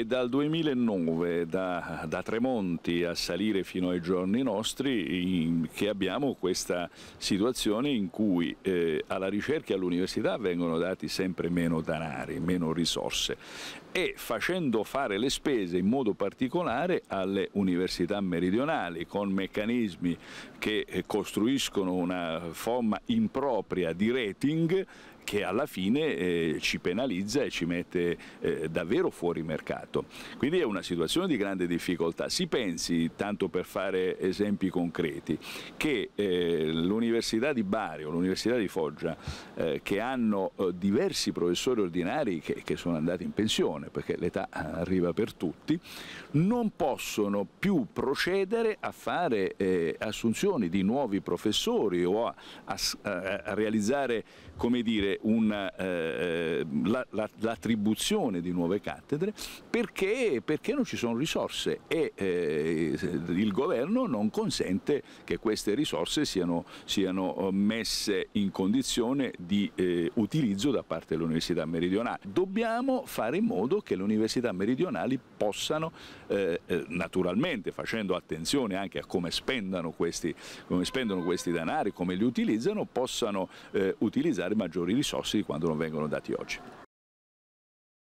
e dal 2009 da, da, Tremonti a salire fino ai giorni nostri in, che abbiamo questa situazione in cui eh, alla ricerca e all'università vengono dati sempre meno denari, meno risorse e facendo fare le spese in modo particolare alle università meridionali con meccanismi che eh, costruiscono una forma impropria di rating che alla fine eh, ci penalizza e ci mette eh, davvero fuori mercato. Quindi è una situazione di grande difficoltà. Si pensi, tanto per fare esempi concreti, che eh, l'Università di Bari o l'Università di Foggia, eh, che hanno eh, diversi professori ordinari che, che, sono andati in pensione, perché l'età arriva per tutti, non possono più procedere a fare eh, assunzioni di nuovi professori o a, a, a realizzare, come dire, una, eh, la, la, l'attribuzione di nuove cattedre perché, perché, non ci sono risorse e eh, il governo non consente che queste risorse siano, siano eh, messe in condizione di eh, utilizzo da parte dell'Università Meridionale. Dobbiamo fare in modo che le università meridionali possano, eh, eh, naturalmente facendo attenzione anche a come spendano questi, come spendono questi denari, come li utilizzano, possano utilizzare maggiori risorse risorse di quando non vengono dati oggi.